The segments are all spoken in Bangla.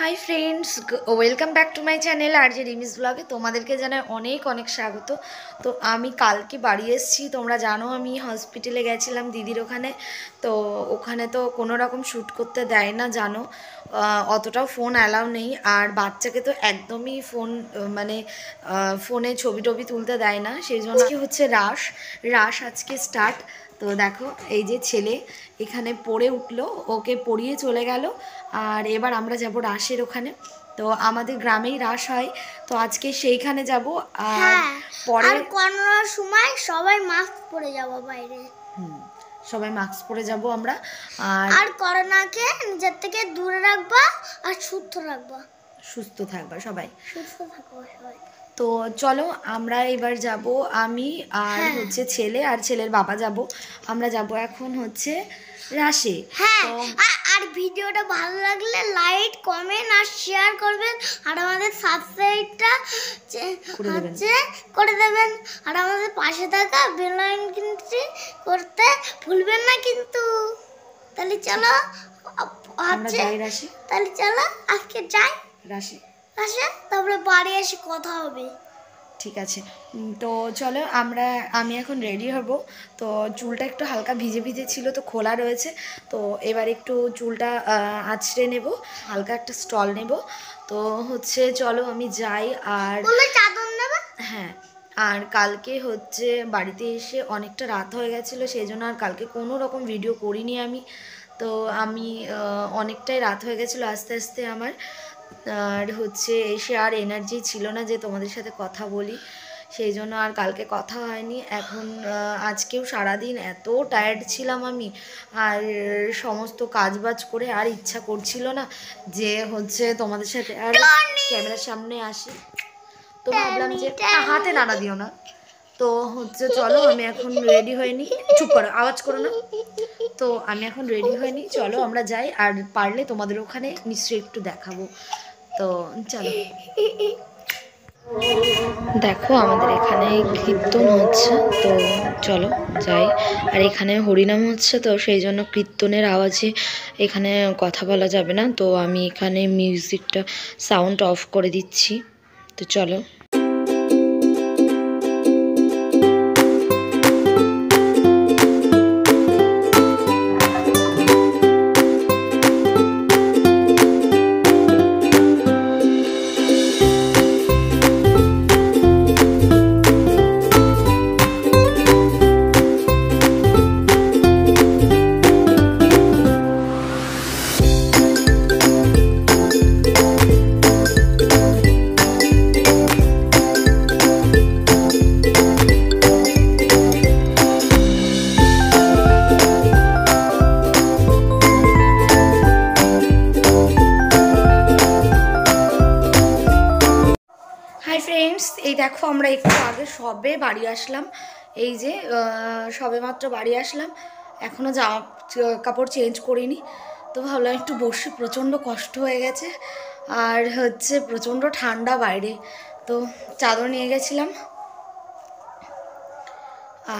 High friends welcome back to my channel আর যে রিমিস ব্লগে তোমাদেরকে জানায় অনেক অনেক স্বাগত তো আমি কালকে বাড়ি এসেছি তোমরা জানো আমি হসপিটালে গেছিলাম দিদির ওখানে তো ওখানে তো কোনো রকম শ্যুট করতে দেয় না জানো অতটাও ফোন অ্যালাউ নেই আর বাচ্চাকে তো একদমই ফোন মানে ফোনে ছবি টবি তুলতে দেয় না সেই জন্য কি হচ্ছে রাস রাস আজকে স্টার্ট তো দেখো এই যে ছেলে এখানে পড়ে উঠলো ওকে পড়িয়ে চলে গেল আর এবার আমরা যাব রাসের ওখানে তো আমাদের গ্রামেই রাস হয় তো আজকে সেইখানে যাব আর হ্যাঁ, পরে করোনার সময় সবাই মাস্ক পরে যাব বাইরে সবাই মাস্ক পরে যাব আমরা আর আর করোনাকে নিজের থেকে দূরে রাখবা আর শুদ্ধ রাখবা সুস্থ থাকবা সবাই তো চলো আমরা এবার যাব আমি আর হ্যাঁ। হচ্ছে ছেলে আর ছেলের বাবা যাব আমরা যাব এখন হচ্ছে রাশে হ্যাঁ আর ভিডিওটা ভালো লাগলে লাইক কমেন্ট আর শেয়ার করবেন আর আমাদের সাবস্ক্রাইবটা হচ্ছে করে দেবেন আর আমাদের পাশে থাকা বেল কিন্তু করতে ভুলবেন না কিন্তু তাহলে চলো রাশি তাহলে চলো আজকে যাই রাশি আসে তারপরে বাড়ি এসে কথা হবে ঠিক আছে তো চলো আমরা আমি এখন রেডি হব তো চুলটা একটু হালকা ভিজে ভিজে ছিল তো খোলা রয়েছে তো এবার একটু চুলটা আছড়ে নেব হালকা একটা স্টল নেব তো হচ্ছে চলো আমি যাই আর চাদর নেবে হ্যাঁ আর কালকে হচ্ছে বাড়িতে এসে অনেকটা রাত হয়ে গেছিলো সেই জন্য আর কালকে কোনো রকম ভিডিও করিনি আমি তো আমি অনেকটাই রাত হয়ে গেছিলো আস্তে আস্তে আমার আর হচ্ছে এসে আর এনার্জি ছিল না যে তোমাদের সাথে কথা বলি সেই জন্য আর কালকে কথা হয়নি এখন আজকেও সারাদিন এত টায়ার্ড ছিলাম আমি আর সমস্ত কাজ বাজ করে আর ইচ্ছা করছিল না যে হচ্ছে তোমাদের সাথে আর ক্যামেরার সামনে আসি তো ভাবলাম যে হাতে নাড়া দিও না তো হচ্ছে চলো আমি এখন রেডি হইনি চুপ করো আওয়াজ করো না তো আমি এখন রেডি হইনি চলো আমরা যাই আর পারলে তোমাদের ওখানে নিশ্চয়ই একটু দেখাবো তো চলো দেখো আমাদের এখানে কীর্তন হচ্ছে তো চলো যাই আর এখানে হরিনাম হচ্ছে তো সেই জন্য কীর্তনের আওয়াজে এখানে কথা বলা যাবে না তো আমি এখানে মিউজিকটা সাউন্ড অফ করে দিচ্ছি তো চলো হাই ফ্রেন্ডস এই দেখো আমরা একটু আগে সবে বাড়ি আসলাম এই যে সবে মাত্র বাড়ি আসলাম এখনও জামা কাপড় চেঞ্জ করিনি তো ভাবলাম একটু বসে প্রচণ্ড কষ্ট হয়ে গেছে আর হচ্ছে প্রচণ্ড ঠান্ডা বাইরে তো চাদর নিয়ে গেছিলাম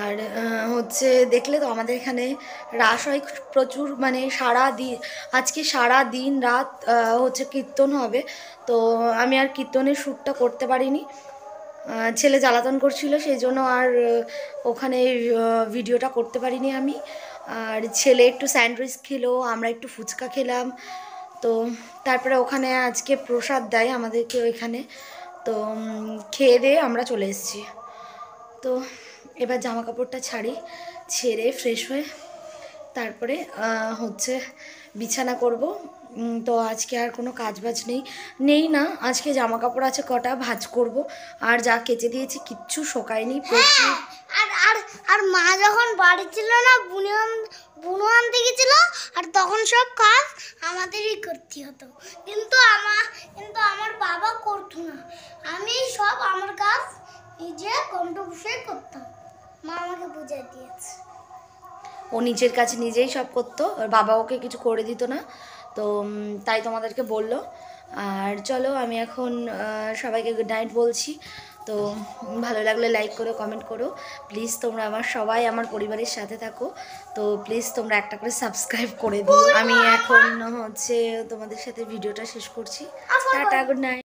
আর হচ্ছে দেখলে তো আমাদের এখানে রাস হয় প্রচুর মানে সারা দিন আজকে সারা দিন রাত হচ্ছে কীর্তন হবে তো আমি আর কীর্তনের শ্যুটটা করতে পারিনি ছেলে জ্বালাতন করছিল সেই জন্য আর ওখানে ভিডিওটা করতে পারিনি আমি আর ছেলে একটু স্যান্ডউইচ খেলো আমরা একটু ফুচকা খেলাম তো তারপরে ওখানে আজকে প্রসাদ দেয় আমাদেরকে ওইখানে তো খেয়ে দিয়ে আমরা চলে এসেছি তো এবার জামা কাপড়টা ছাড়ি ছেড়ে ফ্রেশ হয়ে তারপরে হচ্ছে বিছানা করব তো আজকে আর কোনো কাজ বাজ নেই নেই না আজকে জামা কাপড় আছে কটা ভাজ করব আর যা কেচে দিয়েছি কিচ্ছু শোকায়নি হ্যাঁ, আর আর আর মা যখন বাড়ি ছিল না বুনিয়ান বুনো আনতে গেছিল আর তখন সব কাজ আমাদেরই করতে হতো কিন্তু আমার কিন্তু আমার বাবা করতো না আমি সব আমার কাজ নিজে করতাম মা আমাকে বুঝিয়ে দিয়েছে ও নিজের কাছে নিজেই সব করতো ওর বাবা ওকে কিছু করে দিত না তো তাই তোমাদেরকে বললো আর চলো আমি এখন সবাইকে গুড নাইট বলছি তো ভালো লাগলে লাইক করো কমেন্ট করো প্লিজ তোমরা আমার সবাই আমার পরিবারের সাথে থাকো তো প্লিজ তোমরা একটা করে সাবস্ক্রাইব করে দিও আমি এখন হচ্ছে তোমাদের সাথে ভিডিওটা শেষ করছি টাটা গুড নাইট